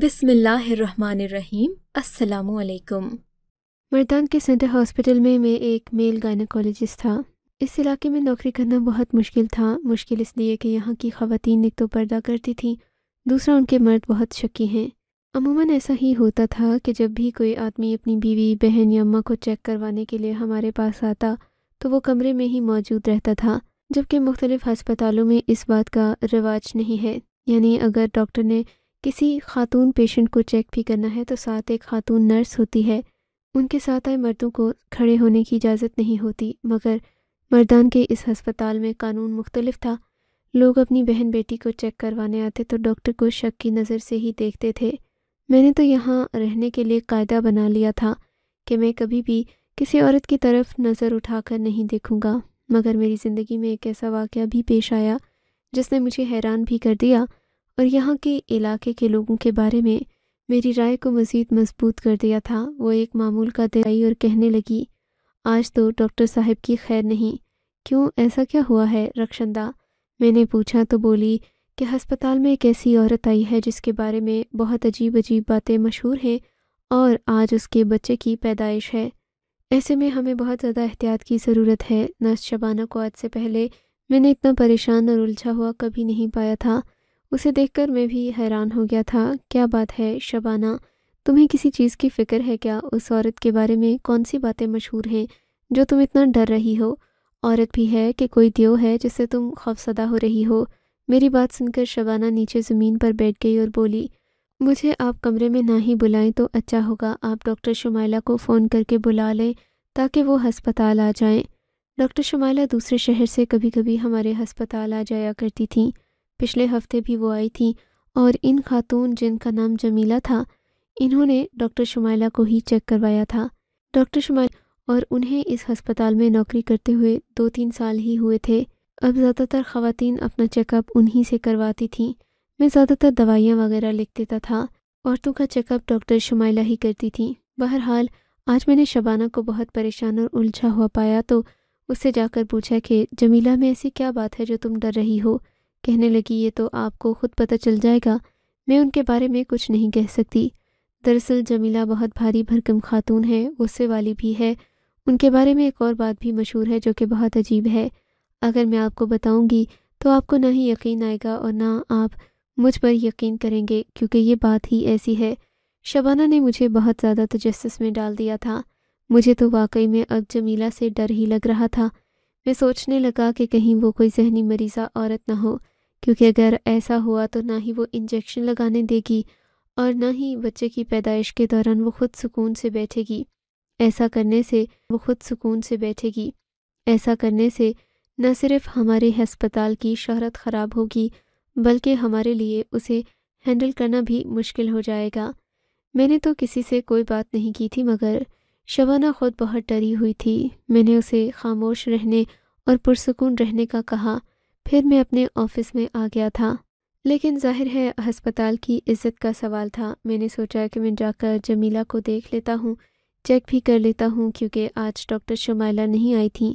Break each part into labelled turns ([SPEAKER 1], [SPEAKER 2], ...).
[SPEAKER 1] बिसमीम असलकुम मर्दान के सेंटर हॉस्पिटल में मैं एक मेल गायनाकोलॉजिस्ट था इस इलाके में नौकरी करना बहुत मुश्किल था मुश्किल इसलिए कि यहाँ की खातन एक तो पर्दा करती थी दूसरा उनके मर्द बहुत शकी हैं अमूमन ऐसा ही होता था कि जब भी कोई आदमी अपनी बीवी बहन या अम्मा को चेक करवाने के लिए हमारे पास आता तो वो कमरे में ही मौजूद रहता था जबकि मुख्तलिफ़ हस्पतालों में इस बात का रिवाज नहीं है यानी अगर डॉक्टर ने किसी खातून पेशेंट को चेक भी करना है तो साथ एक खातून नर्स होती है उनके साथ आए मर्दों को खड़े होने की इजाज़त नहीं होती मगर मर्दान के इस हस्पताल में कानून मुख्तलिफ था लोग अपनी बहन बेटी को चेक करवाने आते तो डॉक्टर को शक की नज़र से ही देखते थे मैंने तो यहाँ रहने के लिए कायदा बना लिया था कि मैं कभी भी किसी औरत की तरफ नज़र उठाकर नहीं देखूंगा मगर मेरी ज़िंदगी में एक ऐसा वाक़ भी पेश आया जिसने मुझे हैरान भी कर दिया और यहाँ के इलाके के लोगों के बारे में मेरी राय को मज़ीद मजबूत कर दिया था वो एक मामूल का दिल आई और कहने लगी आज तो डॉक्टर साहब की खैर नहीं क्यों ऐसा क्या हुआ है रक्षंदा मैंने पूछा तो बोली कि हस्पताल में एक ऐसी औरत आई है जिसके बारे में बहुत अजीब अजीब बातें मशहूर हैं और आज उसके बच्चे की पैदाइश है ऐसे में हमें बहुत ज़्यादा एहतियात की ज़रूरत है नर्स शबाना को आज से पहले मैंने इतना परेशान और उलझा हुआ कभी नहीं पाया था उसे देखकर मैं भी हैरान हो गया था क्या बात है शबाना तुम्हें किसी चीज़ की फ़िक्र है क्या उस औरत के बारे में कौन सी बातें मशहूर हैं जो तुम इतना डर रही हो औरत भी है कि कोई दियो है जिससे तुम खौफसदा हो रही हो मेरी बात सुनकर शबाना नीचे ज़मीन पर बैठ गई और बोली मुझे आप कमरे में ना ही बुलाएं तो अच्छा होगा आप डॉक्टर शुमाइला को फ़ोन करके बुला लें ताकि वो हस्पताल आ जाएं डॉक्टर शुमाइला दूसरे शहर से कभी कभी हमारे हस्पताल आ जाया करती थीं पिछले हफ्ते भी वो आई थी और इन खातून जिनका नाम जमीला था इन्होंने डॉक्टर शुमाइला को ही चेक करवाया था डॉक्टर शुमाइला और उन्हें इस हस्पताल में नौकरी करते हुए दो तीन साल ही हुए थे अब ज़्यादातर खातन अपना चेकअप उन्हीं से करवाती थीं मैं ज़्यादातर दवाइयाँ वगैरह लिख देता था औरतों का चेकअप डॉक्टर शुमाइला ही करती थी बहरहाल आज मैंने शबाना को बहुत परेशान और उलझा हुआ पाया तो उससे जाकर पूछा कि जमीला में ऐसी क्या बात है जो तुम डर रही हो कहने लगी ये तो आपको खुद पता चल जाएगा मैं उनके बारे में कुछ नहीं कह सकती दरअसल जमीला बहुत भारी भरकम खातून है गुस्से वाली भी है उनके बारे में एक और बात भी मशहूर है जो कि बहुत अजीब है अगर मैं आपको बताऊंगी तो आपको ना ही यकीन आएगा और ना आप मुझ पर यकीन करेंगे क्योंकि ये बात ही ऐसी है शबाना ने मुझे बहुत ज़्यादा तजस्स में डाल दिया था मुझे तो वाकई में अब जमीला से डर ही लग रहा था मैं सोचने लगा कि कहीं वो कोई जहनी मरीज़ा औरत ना हो क्योंकि अगर ऐसा हुआ तो ना ही वो इंजेक्शन लगाने देगी और ना ही बच्चे की पैदाइश के दौरान वो खुद सुकून से बैठेगी ऐसा करने से वो खुद सुकून से बैठेगी ऐसा करने से न सिर्फ हमारे हस्पताल की शहरत ख़राब होगी बल्कि हमारे लिए उसे हैंडल करना भी मुश्किल हो जाएगा मैंने तो किसी से कोई बात नहीं की थी मगर शबाना खुद बहुत डरी हुई थी मैंने उसे खामोश रहने और पुरसकून रहने का कहा फिर मैं अपने ऑफिस में आ गया था लेकिन जाहिर है अस्पताल की इज्जत का सवाल था मैंने सोचा कि मैं जाकर जमीला को देख लेता हूँ चेक भी कर लेता हूँ क्योंकि आज डॉक्टर शमाइला नहीं आई थी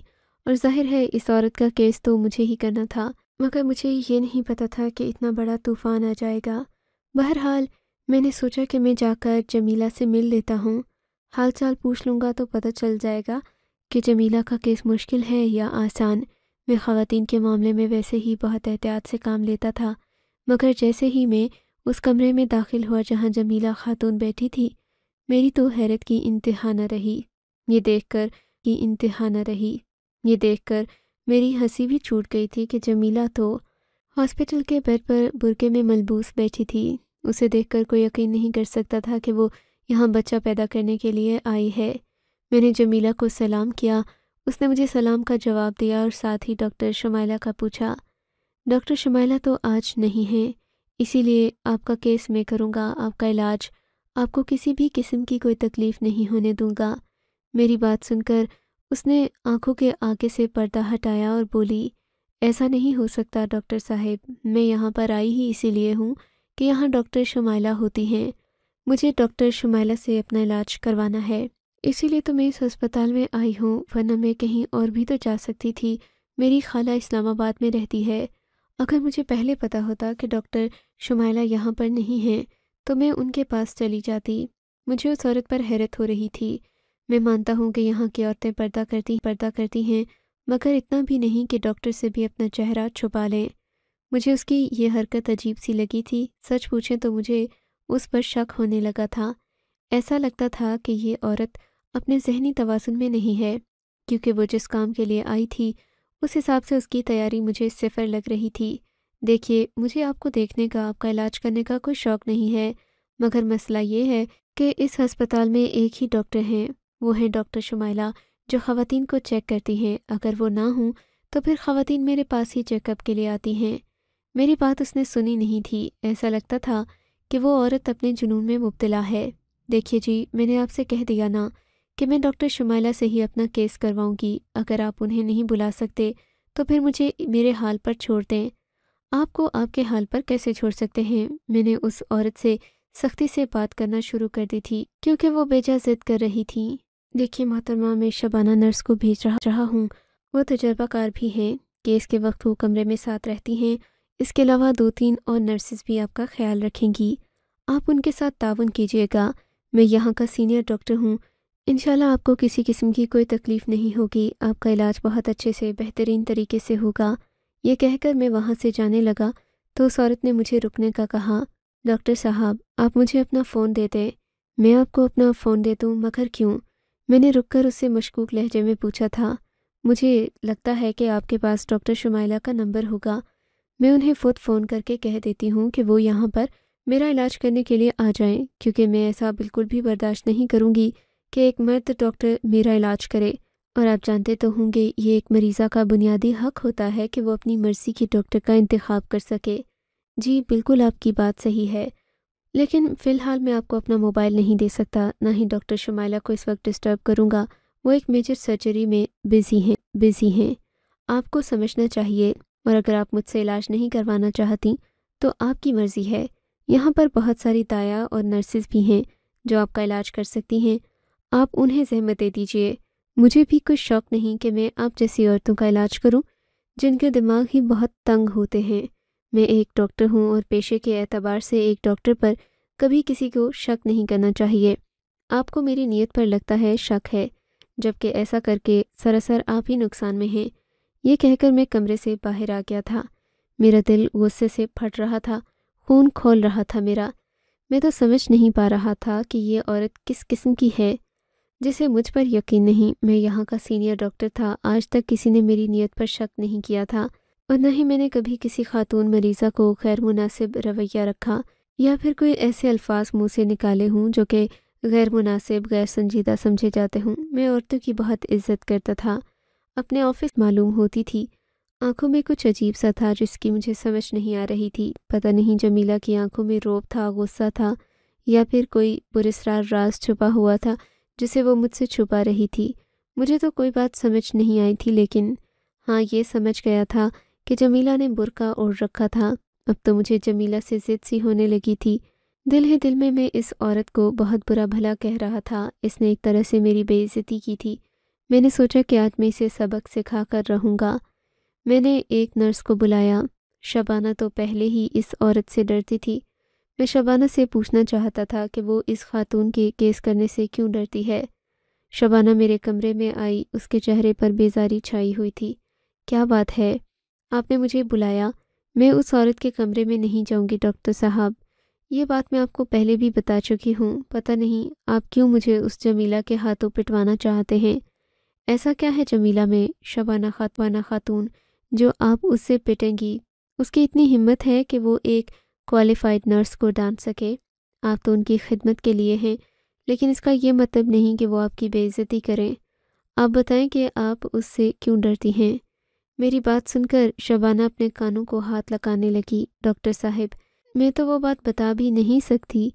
[SPEAKER 1] और जाहिर है इस औरत का केस तो मुझे ही करना था मगर मुझे ये नहीं पता था कि इतना बड़ा तूफ़ान आ जाएगा बहरहाल मैंने सोचा कि मैं जाकर जमीला से मिल लेता हूँ हाल चाल पूछ लूँगा तो पता चल जाएगा कि जमीला का केस मुश्किल है या आसान मैं ख़वान के मामले में वैसे ही बहुत एहतियात से काम लेता था मगर जैसे ही मैं उस कमरे में दाखिल हुआ जहाँ जमीला खातून बैठी थी मेरी तो हैरत की इंतहा न रही ये देख कर की इंतहा न रही ये देख कर मेरी हंसी भी छूट गई थी कि जमीला तो हॉस्पिटल के बेड पर बुरके में मलबूस बैठी थी उसे देखकर कोई यकीन नहीं कर सकता था कि वो यहाँ बच्चा पैदा करने के लिए आई है मैंने जमीला को सलाम किया उसने मुझे सलाम का जवाब दिया और साथ ही डॉक्टर शमाइला का पूछा डॉक्टर शमाइला तो आज नहीं है इसीलिए आपका केस मैं करूँगा आपका इलाज आपको किसी भी किस्म की कोई तकलीफ़ नहीं होने दूंगा मेरी बात सुनकर उसने आंखों के आगे से पर्दा हटाया और बोली ऐसा नहीं हो सकता डॉक्टर साहब मैं यहाँ पर आई ही इसीलिए हूँ कि यहाँ डॉक्टर शमाइला होती हैं मुझे डॉक्टर शमाइला से अपना इलाज करवाना है इसीलिए तो मैं इस अस्पताल में आई हूँ वरना मैं कहीं और भी तो जा सकती थी मेरी खाला इस्लामाबाद में रहती है अगर मुझे पहले पता होता कि डॉक्टर शुमाइला यहाँ पर नहीं है तो मैं उनके पास चली जाती मुझे उस औरत पर हैरत हो रही थी मैं मानता हूँ कि यहाँ की औरतें पर्दा करती पर्दा करती हैं मगर इतना भी नहीं कि डॉक्टर से भी अपना चेहरा छुपा लें मुझे उसकी ये हरकत अजीब सी लगी थी सच पूछें तो मुझे उस पर शक होने लगा था ऐसा लगता था कि ये औरत अपने जहनी तोन में नहीं है क्योंकि वो जिस काम के लिए आई थी उस हिसाब से उसकी तैयारी मुझे सिफर लग रही थी देखिए मुझे आपको देखने का आपका इलाज करने का कोई शौक़ नहीं है मगर मसला ये है कि इस हस्पताल में एक ही डॉक्टर हैं वो हैं डॉक्टर शुमाइला जो ख़वान को चेक करती हैं अगर वो ना हों तो फिर खातन मेरे पास ही चेकअप के लिए आती हैं मेरी बात उसने सुनी नहीं थी ऐसा लगता था कि वो औरत अपने जुनून में मुबतला है देखिए जी मैंने आपसे कह दिया ना कि मैं डॉक्टर शुमाइला से ही अपना केस करवाऊंगी अगर आप उन्हें नहीं बुला सकते तो फिर मुझे मेरे हाल पर छोड़ दें आपको आपके हाल पर कैसे छोड़ सकते हैं मैंने उस औरत से सख्ती से बात करना शुरू कर दी थी क्योंकि वो बेजा जिद कर रही थी देखिए मोहतरमा मैं शबाना नर्स को भेज रहा रहा हूँ वो तजर्बाकार भी हैं केस के वक्त वो कमरे में साथ रहती हैं इसके अलावा दो तीन और नर्सेज भी आपका ख्याल रखेंगी आप उनके साथ ताउन कीजिएगा मैं यहाँ का सीनियर डॉक्टर हूँ इनशाला आपको किसी किस्म की कोई तकलीफ़ नहीं होगी आपका इलाज बहुत अच्छे से बेहतरीन तरीके से होगा ये कहकर मैं वहाँ से जाने लगा तो उस औरत ने मुझे रुकने का कहा डॉक्टर साहब आप मुझे अपना फ़ोन दे दें मैं आपको अपना फ़ोन दे दूँ मगर क्यों मैंने रुककर उससे मशकूक लहजे में पूछा था मुझे लगता है कि आपके पास डॉक्टर शुमाइला का नंबर होगा मैं उन्हें खुद फ़ोन करके कह देती हूँ कि वो यहाँ पर मेरा इलाज करने के लिए आ जाएं क्योंकि मैं ऐसा बिल्कुल भी बर्दाश्त नहीं करूँगी कि एक मर्द डॉक्टर मेरा इलाज करे और आप जानते तो होंगे ये एक मरीज़ा का बुनियादी हक होता है कि वो अपनी मर्ज़ी के डॉक्टर का इंतखब कर सके जी बिल्कुल आपकी बात सही है लेकिन फ़िलहाल मैं आपको अपना मोबाइल नहीं दे सकता ना ही डॉक्टर शुमाला को इस वक्त डिस्टर्ब करूँगा वो एक मेजर सर्जरी में बिज़ी हैं बिज़ी हैं आपको समझना चाहिए और अगर आप मुझसे इलाज नहीं करवाना चाहती तो आपकी मर्ज़ी है यहाँ पर बहुत सारी दाया और नर्सिस भी हैं जो आपका इलाज कर सकती हैं आप उन्हें जहमतें दीजिए मुझे भी कुछ शौक नहीं कि मैं आप जैसी औरतों का इलाज करूं जिनके दिमाग ही बहुत तंग होते हैं मैं एक डॉक्टर हूं और पेशे के एतबार से एक डॉक्टर पर कभी किसी को शक नहीं करना चाहिए आपको मेरी नीयत पर लगता है शक है जबकि ऐसा करके सरासर आप ही नुकसान में हैं ये कहकर मैं कमरे से बाहर आ गया था मेरा दिल गुस्से से फट रहा था खून खोल रहा था मेरा मैं तो समझ नहीं पा रहा था कि ये औरत किस किस्म की है जिसे मुझ पर यकीन नहीं मैं यहाँ का सीनियर डॉक्टर था आज तक किसी ने मेरी नीयत पर शक नहीं किया था और न ही मैंने कभी किसी खातून मरीज़ा को गैर मुनासिब रवैया रखा या फिर कोई ऐसे अल्फाज मुँह से निकाले हूँ जो कि गैर मुनासिब गैर संजीदा समझे जाते हूँ मैं औरतों की बहुत इज्जत करता था अपने ऑफिस मालूम होती थी आंखों में कुछ अजीब सा था जिसकी मुझे समझ नहीं आ रही थी पता नहीं जमीला की आंखों में रोब था गुस्सा था या फिर कोई बुरसरार राज छुपा हुआ था जिसे वो मुझसे छुपा रही थी मुझे तो कोई बात समझ नहीं आई थी लेकिन हाँ ये समझ गया था कि जमीला ने बुरका ओढ़ रखा था अब तो मुझे जमीला से जिद सी होने लगी थी दिल ही दिल में मैं इस औरत को बहुत बुरा भला कह रहा था इसने एक तरह से मेरी बेइज्जती की थी मैंने सोचा कि आज मैं इसे सबक सिखा कर रहूँगा मैंने एक नर्स को बुलाया शबाना तो पहले ही इस औरत से डरती थी मैं शबाना से पूछना चाहता था कि वो इस खातून के केस करने से क्यों डरती है शबाना मेरे कमरे में आई उसके चेहरे पर बेजारी छाई हुई थी क्या बात है आपने मुझे बुलाया मैं उस औरत के कमरे में नहीं जाऊंगी डॉक्टर साहब ये बात मैं आपको पहले भी बता चुकी हूँ पता नहीं आप क्यों मुझे उस जमीला के हाथों पिटवाना चाहते हैं ऐसा क्या है जमीला में शबाना खातवाना खातून जो आप उससे पिटेंगी उसकी इतनी हिम्मत है कि वो एक क्वालिफाइड नर्स को डांट सके आप तो उनकी खिदमत के लिए हैं लेकिन इसका ये मतलब नहीं कि वो आपकी बेइज्जती करें आप बताएं कि आप उससे क्यों डरती हैं मेरी बात सुनकर शबाना अपने कानों को हाथ लगाने लगी डॉक्टर साहब मैं तो वो बात बता भी नहीं सकती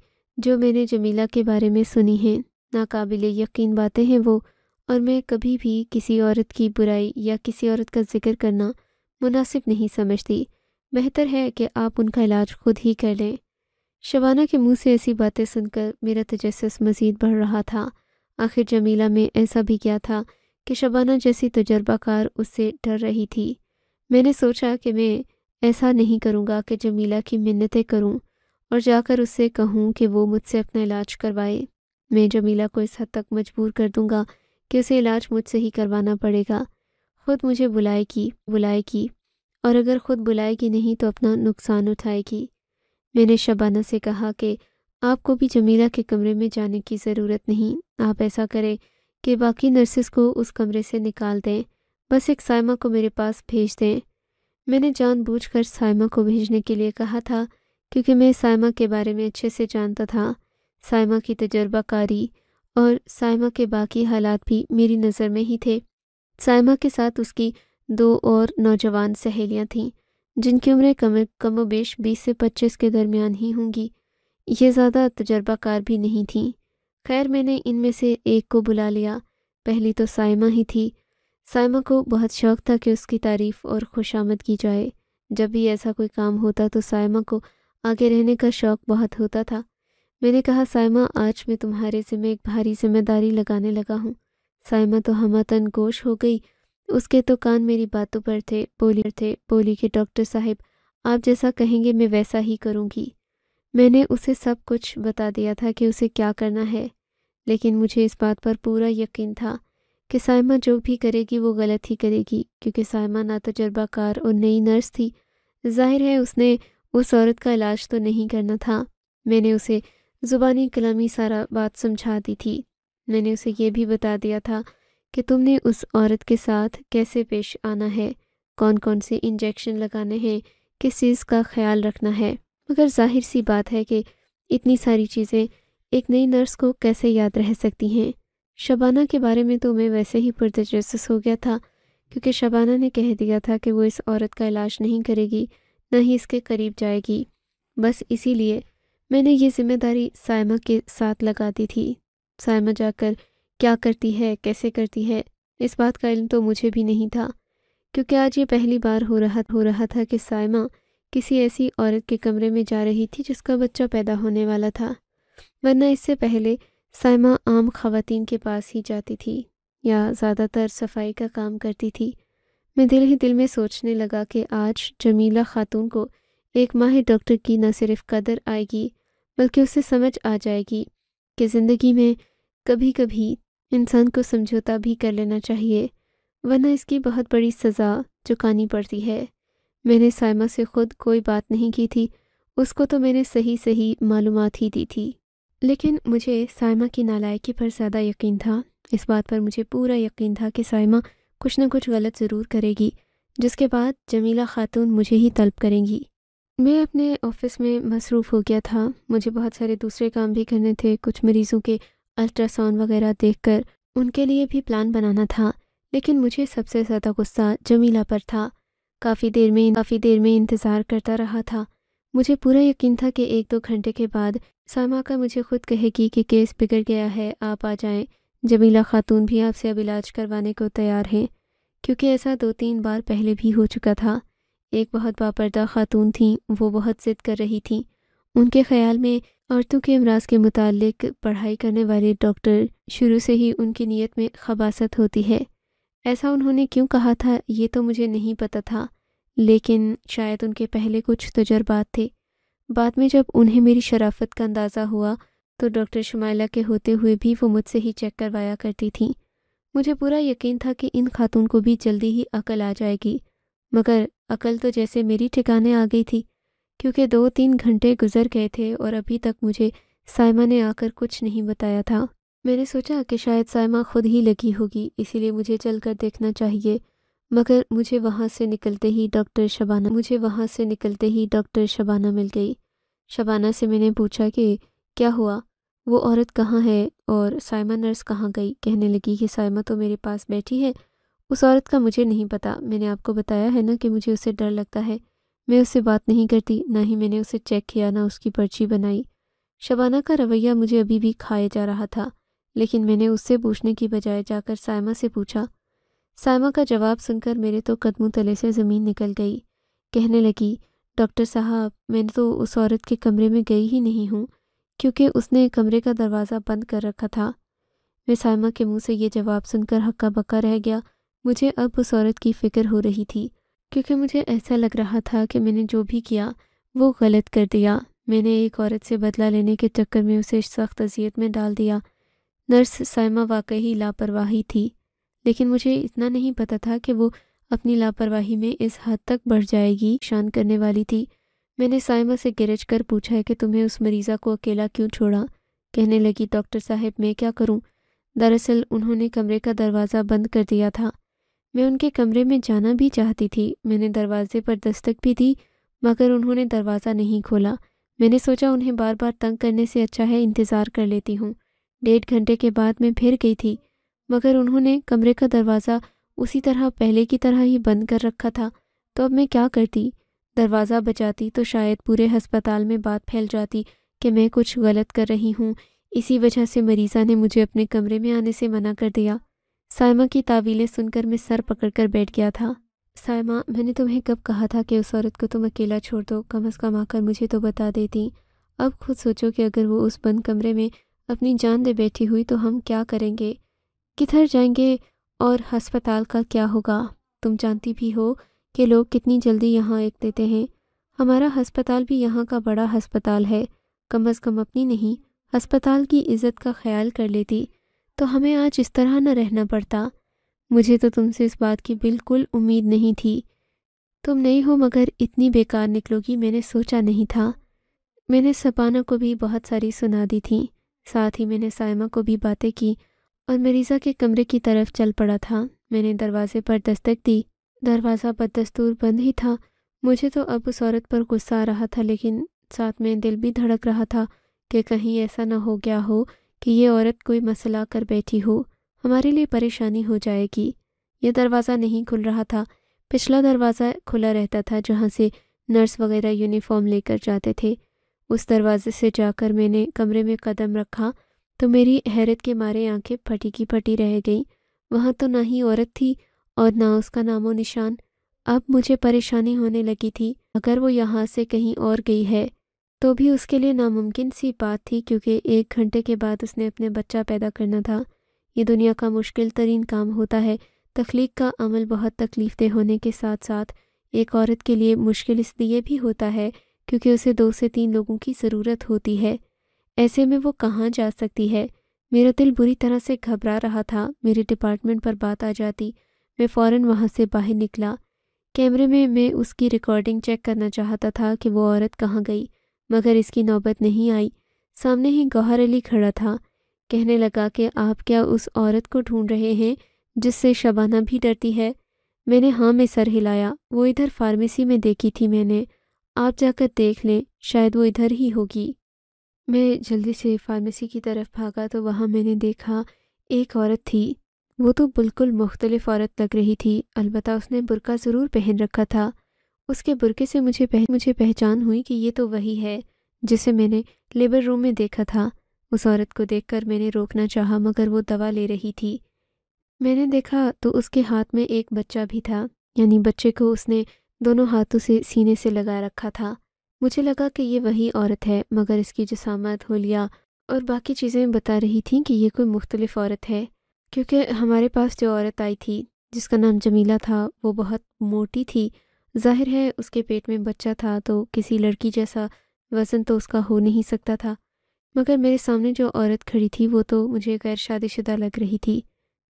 [SPEAKER 1] जो मैंने जमीला के बारे में सुनी है नाकाबिल यकीन बातें हैं वो और मैं कभी भी किसी औरत की बुराई या किसी औरत का जिक्र करना मुनासिब नहीं समझती बेहतर है कि आप उनका इलाज खुद ही कर लें शबाना के मुंह से ऐसी बातें सुनकर मेरा तजस मज़ीद बढ़ रहा था आखिर जमीला में ऐसा भी क्या था कि शबाना जैसी तजर्बाकार उससे डर रही थी मैंने सोचा कि मैं ऐसा नहीं करूँगा कि जमीला की मिन्नतें करूँ और जाकर उससे कहूँ कि वो मुझसे अपना इलाज करवाए मैं जमीला को इस हद तक मजबूर कर दूँगा कि उसे इलाज मुझसे ही करवाना पड़ेगा खुद मुझे बुलाएगी बुलाएगी और अगर खुद बुलाएगी नहीं तो अपना नुकसान उठाएगी मैंने शबाना से कहा कि आपको भी जमीला के कमरे में जाने की ज़रूरत नहीं आप ऐसा करें कि बाकी नर्सिस को उस कमरे से निकाल दें बस एक साइमा को मेरे पास भेज दें मैंने जानबूझकर साइमा को भेजने के लिए कहा था क्योंकि मैं साइमा के बारे में अच्छे से जानता था साइमा की तजर्बाकारी और साइमा के बाकी हालात भी मेरी नज़र में ही थे साइमा के साथ उसकी दो और नौजवान सहेलियां थीं जिनकी उम्रें कम कम बेश बीस से पच्चीस के दरमियान ही होंगी ये ज़्यादा तजर्बाकार भी नहीं थीं खैर मैंने इनमें से एक को बुला लिया पहली तो साइमा ही थी साइमा को बहुत शौक था कि उसकी तारीफ़ और खुश की जाए जब भी ऐसा कोई काम होता तो साइमा को आगे रहने का शौक़ बहुत होता था मैंने कहा साइमा आज मैं तुम्हारे ज़िम्मे एक भारी जिम्मेदारी लगाने लगा हूँ साइमा तो हमातन गोश हो गई उसके तो कान मेरी बातों पर थे बोली थे बोली कि डॉक्टर साहब आप जैसा कहेंगे मैं वैसा ही करूँगी मैंने उसे सब कुछ बता दिया था कि उसे क्या करना है लेकिन मुझे इस बात पर पूरा यकीन था कि सायमा जो भी करेगी वो गलत ही करेगी क्योंकि सायमा ना तजर्बाकार तो और नई नर्स थी जाहिर है उसने उस औरत का इलाज तो नहीं करना था मैंने उसे ज़ुबानी कलामी सारा बात समझा दी थी मैंने उसे ये भी बता दिया था कि तुमने उस औरत के साथ कैसे पेश आना है कौन कौन से इंजेक्शन लगाने हैं किस चीज़ का ख्याल रखना है मगर जाहिर सी बात है कि इतनी सारी चीज़ें एक नई नर्स को कैसे याद रह सकती हैं शबाना के बारे में तो मैं वैसे ही पुरतजस हो गया था क्योंकि शबाना ने कह दिया था कि वो इस औरत का इलाज नहीं करेगी न ही इसके करीब जाएगी बस इसीलिए मैंने ये जिम्मेदारी सायमा के साथ लगा दी थी सायमा जाकर क्या करती है कैसे करती है इस बात का इल्म तो मुझे भी नहीं था क्योंकि आज ये पहली बार हो रहा हो रहा था कि साइमा किसी ऐसी औरत के कमरे में जा रही थी जिसका बच्चा पैदा होने वाला था वरना इससे पहले साइमा आम खातन के पास ही जाती थी या ज़्यादातर सफाई का काम करती थी मैं दिल ही दिल में सोचने लगा कि आज जमीला खातून को एक माह डॉक्टर की न सिर्फ कदर आएगी बल्कि उसे समझ आ जाएगी कि ज़िंदगी में कभी कभी इंसान को समझौता भी कर लेना चाहिए वरना इसकी बहुत बड़ी सज़ा चुकानी पड़ती है मैंने साइमा से खुद कोई बात नहीं की थी उसको तो मैंने सही सही मालूम ही दी थी लेकिन मुझे साइमा की नालायकी पर ज़्यादा यकीन था इस बात पर मुझे पूरा यकीन था कि साइमा कुछ ना कुछ गलत ज़रूर करेगी जिसके बाद जमीला खातून मुझे ही तलब करेंगी मैं अपने ऑफिस में मसरूफ़ हो गया था मुझे बहुत सारे दूसरे काम भी करने थे कुछ मरीज़ों के अल्ट्रासाउंड वगैरह देखकर उनके लिए भी प्लान बनाना था लेकिन मुझे सबसे ज़्यादा गुस्सा जमीला पर था काफ़ी देर में काफ़ी देर में इंतज़ार करता रहा था मुझे पूरा यकीन था कि एक दो घंटे के बाद सामा का मुझे खुद कहेगी कि केस बिगड़ गया है आप आ जाएं जमीला खातून भी आपसे अब इलाज करवाने को तैयार हैं क्योंकि ऐसा दो तीन बार पहले भी हो चुका था एक बहुत बापरदा खातून थी वो बहुत जिद कर रही थी उनके ख्याल में औरतों के अमराज के मुतालिक पढ़ाई करने वाले डॉक्टर शुरू से ही उनकी नीयत में खबासत होती है ऐसा उन्होंने क्यों कहा था ये तो मुझे नहीं पता था लेकिन शायद उनके पहले कुछ तजर्बात थे बाद में जब उन्हें मेरी शराफत का अंदाज़ा हुआ तो डॉक्टर शुमाइला के होते हुए भी वो मुझसे ही चेक करवाया करती थीं मुझे पूरा यकीन था कि इन खातून को भी जल्दी ही अकल आ जाएगी मगर अकल तो जैसे मेरी ठिकाने आ गई थी क्योंकि दो तीन घंटे गुजर गए थे और अभी तक मुझे साइमा ने आकर कुछ नहीं बताया था मैंने सोचा कि शायद साइमा खुद ही लगी होगी इसीलिए मुझे चल कर देखना चाहिए मगर मुझे वहाँ से निकलते ही डॉक्टर शबाना मुझे वहाँ से निकलते ही डॉक्टर शबाना मिल गई शबाना से मैंने पूछा कि क्या हुआ वो औरत कहाँ है और साइमा नर्स कहाँ गई कहने लगी कि साइमा तो मेरे पास बैठी है उस औरत का मुझे नहीं पता मैंने आपको बताया है ना कि मुझे उससे डर लगता है मैं उससे बात नहीं करती ना ही मैंने उसे चेक किया ना उसकी पर्ची बनाई शबाना का रवैया मुझे अभी भी खाए जा रहा था लेकिन मैंने उससे पूछने की बजाय जाकर सायमा से पूछा सायमा का जवाब सुनकर मेरे तो कदमों तले से ज़मीन निकल गई कहने लगी डॉक्टर साहब मैंने तो उस औरत के कमरे में गई ही नहीं हूँ क्योंकि उसने कमरे का दरवाज़ा बंद कर रखा था मैं सायमा के मुंह से ये जवाब सुनकर हक्का बक्का रह गया मुझे अब उस औरत की फ़िक्र हो रही थी क्योंकि मुझे ऐसा लग रहा था कि मैंने जो भी किया वो गलत कर दिया मैंने एक औरत से बदला लेने के चक्कर में उसे सख्त अजियत में डाल दिया नर्स साइमा वाकई लापरवाही थी लेकिन मुझे इतना नहीं पता था कि वो अपनी लापरवाही में इस हद तक बढ़ जाएगी शान करने वाली थी मैंने साइमा से गिरज कर पूछा है कि तुम्हें उस मरीज़ा को अकेला क्यों छोड़ा कहने लगी डॉक्टर साहब मैं क्या करूं? दरअसल उन्होंने कमरे का दरवाज़ा बंद कर दिया था मैं उनके कमरे में जाना भी चाहती थी मैंने दरवाजे पर दस्तक भी दी मगर उन्होंने दरवाज़ा नहीं खोला मैंने सोचा उन्हें बार बार तंग करने से अच्छा है इंतज़ार कर लेती हूँ डेढ़ घंटे के बाद मैं फिर गई थी मगर उन्होंने कमरे का दरवाज़ा उसी तरह पहले की तरह ही बंद कर रखा था तो अब मैं क्या करती दरवाज़ा बचाती तो शायद पूरे हस्पताल में बात फैल जाती कि मैं कुछ गलत कर रही हूँ इसी वजह से मरीज़ा ने मुझे अपने कमरे में आने से मना कर दिया सायमा की तावीलें सुनकर मैं सर पकड़कर बैठ गया था सायमा मैंने तुम्हें कब कहा था कि उस औरत को तुम अकेला छोड़ दो कम अज़ कम आकर मुझे तो बता देती अब खुद सोचो कि अगर वो उस बंद कमरे में अपनी जान दे बैठी हुई तो हम क्या करेंगे किधर जाएंगे और हस्पताल का क्या होगा तुम जानती भी हो कि लोग कितनी जल्दी यहाँ एक देते हैं हमारा हस्पताल भी यहाँ का बड़ा हस्पताल है कम अज़ कम अपनी नहीं हस्पताल की इज़्ज़त का ख्याल कर लेती तो हमें आज इस तरह न रहना पड़ता मुझे तो तुमसे इस बात की बिल्कुल उम्मीद नहीं थी तुम नहीं हो मगर इतनी बेकार निकलोगी मैंने सोचा नहीं था मैंने सपाना को भी बहुत सारी सुना दी थी साथ ही मैंने सायमा को भी बातें की और मरीज़ा के कमरे की तरफ चल पड़ा था मैंने दरवाजे पर दस्तक दी दरवाज़ा बदस्तूर बंद ही था मुझे तो अब उस औरत पर गुस्सा आ रहा था लेकिन साथ में दिल भी धड़क रहा था कि कहीं ऐसा ना हो गया हो कि ये औरत कोई मसला कर बैठी हो हमारे लिए परेशानी हो जाएगी यह दरवाज़ा नहीं खुल रहा था पिछला दरवाज़ा खुला रहता था जहाँ से नर्स वगैरह यूनिफॉर्म लेकर जाते थे उस दरवाजे से जाकर मैंने कमरे में कदम रखा तो मेरी हैरत के मारे आंखें फटी की फटी रह गईं वहाँ तो ना ही औरत थी और ना उसका नामो निशान अब मुझे परेशानी होने लगी थी अगर वो यहाँ से कहीं और गई है तो भी उसके लिए नामुमकिन सी बात थी क्योंकि एक घंटे के बाद उसने अपने बच्चा पैदा करना था ये दुनिया का मुश्किल तरीन काम होता है तख्लीक का अमल बहुत तकलीफ़ दह होने के साथ साथ एक औरत के लिए मुश्किल इसलिए भी होता है क्योंकि उसे दो से तीन लोगों की ज़रूरत होती है ऐसे में वो कहाँ जा सकती है मेरा दिल बुरी तरह से घबरा रहा था मेरे डिपार्टमेंट पर बात आ जाती मैं फ़ौर वहाँ से बाहर निकला कैमरे में मैं उसकी रिकॉर्डिंग चेक करना चाहता था कि वो औरत कहाँ गई मगर इसकी नौबत नहीं आई सामने ही गौहर अली खड़ा था कहने लगा कि आप क्या उस औरत को ढूंढ रहे हैं जिससे शबाना भी डरती है मैंने हाँ में सर हिलाया वो इधर फार्मेसी में देखी थी मैंने आप जाकर देख लें शायद वो इधर ही होगी मैं जल्दी से फार्मेसी की तरफ भागा तो वहाँ मैंने देखा एक औरत थी वो तो बिल्कुल मुख्तलिफ औरत लग रही थी अलबत्त उसने बुरका ज़रूर पहन रखा था उसके बुरके से मुझे पह, मुझे पहचान हुई कि ये तो वही है जिसे मैंने लेबर रूम में देखा था उस औरत को देखकर मैंने रोकना चाहा मगर वो दवा ले रही थी मैंने देखा तो उसके हाथ में एक बच्चा भी था यानी बच्चे को उसने दोनों हाथों से सीने से लगा रखा था मुझे लगा कि ये वही औरत है मगर इसकी जसामत होलिया और बाकी चीज़ें बता रही थीं कि ये कोई मुख्तलिफ औरत है क्योंकि हमारे पास जो औरत आई थी जिसका नाम जमीला था वो बहुत मोटी थी जाहिर है उसके पेट में बच्चा था तो किसी लड़की जैसा वज़न तो उसका हो नहीं सकता था मगर मेरे सामने जो औरत खड़ी थी वो तो मुझे गैर शादीशुदा लग रही थी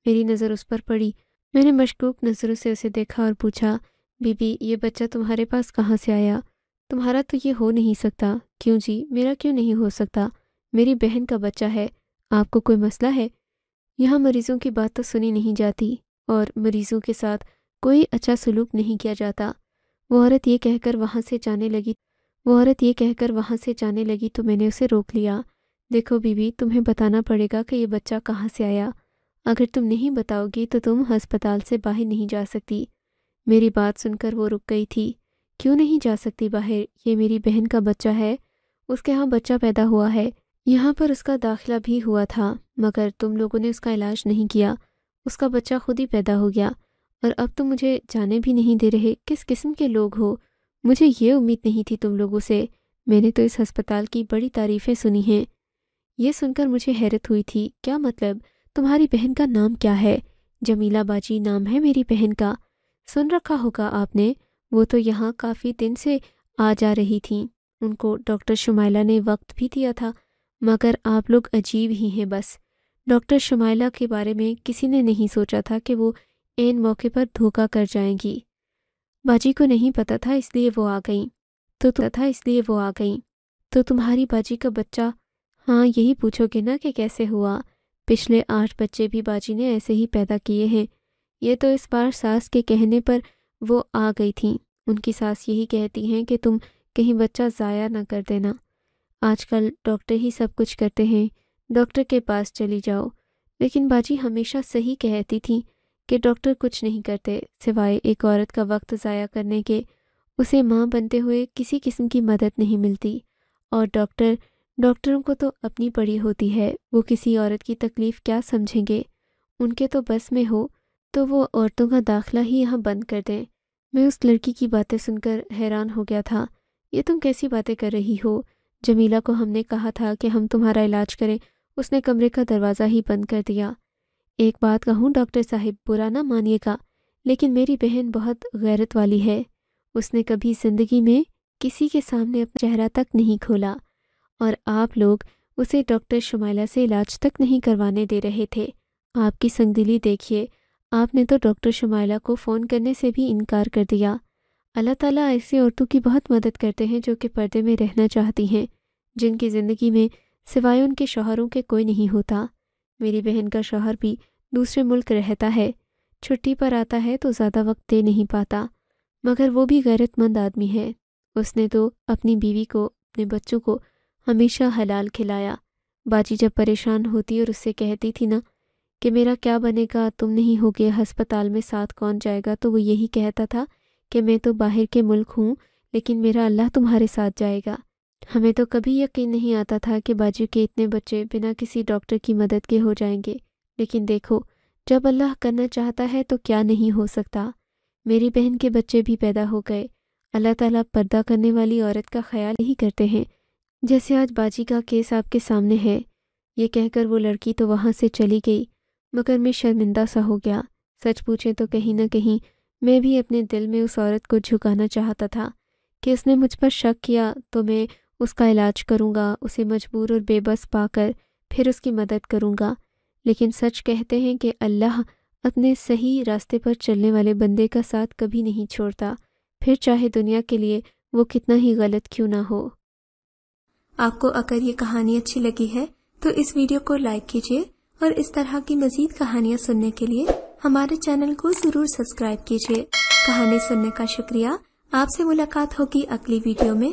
[SPEAKER 1] मेरी नज़र उस पर पड़ी मैंने मशकूक नज़रों से उसे देखा और पूछा बीबी ये बच्चा तुम्हारे पास कहाँ से आया तुम्हारा तो ये हो नहीं सकता क्यों जी मेरा क्यों नहीं हो सकता मेरी बहन का बच्चा है आपको कोई मसला है यहाँ मरीज़ों की बात तो सुनी नहीं जाती और मरीज़ों के साथ कोई अच्छा सलूक नहीं किया जाता वो औरत ये कहकर वहाँ से जाने लगी वो औरत ये कहकर वहाँ से जाने लगी तो मैंने उसे रोक लिया देखो बीबी तुम्हें बताना पड़ेगा कि ये बच्चा कहाँ से आया अगर तुम नहीं बताओगी तो तुम अस्पताल से बाहर नहीं जा सकती मेरी बात सुनकर वो रुक गई थी क्यों नहीं जा सकती बाहर ये मेरी बहन का बच्चा है उसके यहाँ बच्चा पैदा हुआ है यहाँ पर उसका दाखिला भी हुआ था मगर तुम लोगों ने उसका इलाज नहीं किया उसका बच्चा खुद ही पैदा हो गया और अब तो मुझे जाने भी नहीं दे रहे किस किस्म के लोग हो मुझे ये उम्मीद नहीं थी तुम लोगों से मैंने तो इस अस्पताल की बड़ी तारीफ़ें सुनी हैं ये सुनकर मुझे हैरत हुई थी क्या मतलब तुम्हारी बहन का नाम क्या है जमीला बाजी नाम है मेरी बहन का सुन रखा होगा आपने वो तो यहाँ काफ़ी दिन से आ जा रही थीं उनको डॉक्टर शुमाइला ने वक्त भी दिया था मगर आप लोग अजीब ही हैं बस डॉक्टर शुमाइला के बारे में किसी ने नहीं सोचा था कि वो एन मौके पर धोखा कर जाएंगी बाजी को नहीं पता था इसलिए वो आ गई तो पता था इसलिए वो आ गई तो तुम्हारी बाजी का बच्चा हाँ यही पूछोगे ना कि कैसे हुआ पिछले आठ बच्चे भी बाजी ने ऐसे ही पैदा किए हैं ये तो इस बार सास के कहने पर वो आ गई थी उनकी सास यही कहती हैं कि तुम कहीं बच्चा ज़ाया ना कर देना आजकल डॉक्टर ही सब कुछ करते हैं डॉक्टर के पास चली जाओ लेकिन बाजी हमेशा सही कहती थी कि डॉक्टर कुछ नहीं करते सिवाय एक औरत का वक्त ज़ाया करने के उसे माँ बनते हुए किसी किस्म की मदद नहीं मिलती और डॉक्टर डॉक्टरों को तो अपनी पड़ी होती है वो किसी औरत की तकलीफ़ क्या समझेंगे उनके तो बस में हो तो वो औरतों का दाखला ही यहाँ बंद कर दें मैं उस लड़की की बातें सुनकर हैरान हो गया था ये तुम कैसी बातें कर रही हो जमीला को हमने कहा था कि हम तुम्हारा इलाज करें उसने कमरे का दरवाज़ा ही बंद कर दिया एक बात कहूँ डॉक्टर साहब बुरा ना मानिएगा लेकिन मेरी बहन बहुत गैरत वाली है उसने कभी ज़िंदगी में किसी के सामने अपना चेहरा तक नहीं खोला और आप लोग उसे डॉक्टर शुमाइला से इलाज तक नहीं करवाने दे रहे थे आपकी संगदिली देखिए आपने तो डॉक्टर शुमाइला को फ़ोन करने से भी इनकार कर दिया अल्लाह ताला ऐसी औरतों की बहुत मदद करते हैं जो कि पर्दे में रहना चाहती हैं जिनकी ज़िंदगी में सिवाय उनके शोहरों के कोई नहीं होता मेरी बहन का शोहर भी दूसरे मुल्क रहता है छुट्टी पर आता है तो ज़्यादा वक्त दे नहीं पाता मगर वो भी गैरतमंद आदमी है उसने तो अपनी बीवी को अपने बच्चों को हमेशा हलाल खिलाया बाजी जब परेशान होती और उससे कहती थी ना कि मेरा क्या बनेगा तुम नहीं होगे हस्पताल में साथ कौन जाएगा तो वो यही कहता था कि मैं तो बाहर के मुल्क हूँ लेकिन मेरा अल्लाह तुम्हारे साथ जाएगा हमें तो कभी यकीन नहीं आता था कि बाजू के इतने बच्चे बिना किसी डॉक्टर की मदद के हो जाएंगे लेकिन देखो जब अल्लाह करना चाहता है तो क्या नहीं हो सकता मेरी बहन के बच्चे भी पैदा हो गए अल्लाह ताला पर्दा करने वाली औरत का ख्याल ही करते हैं जैसे आज बाजी का केस आपके सामने है ये कहकर वो लड़की तो वहाँ से चली गई मगर मैं शर्मिंदा सा हो गया सच पूछे तो कहीं ना कहीं मैं भी अपने दिल में उस औरत को झुकाना चाहता था कि उसने मुझ पर शक किया तो मैं उसका इलाज करूँगा उसे मजबूर और बेबस पाकर फिर उसकी मदद करूँगा लेकिन सच कहते हैं कि अल्लाह अपने सही रास्ते पर चलने वाले बंदे का साथ कभी नहीं छोड़ता फिर चाहे दुनिया के लिए वो कितना ही गलत क्यों ना हो आपको अगर ये कहानी अच्छी लगी है तो इस वीडियो को लाइक कीजिए और इस तरह की मजीद कहानियाँ सुनने के लिए हमारे चैनल को जरूर सब्सक्राइब कीजिए कहानी सुनने का शुक्रिया आपसे मुलाकात होगी अगली वीडियो में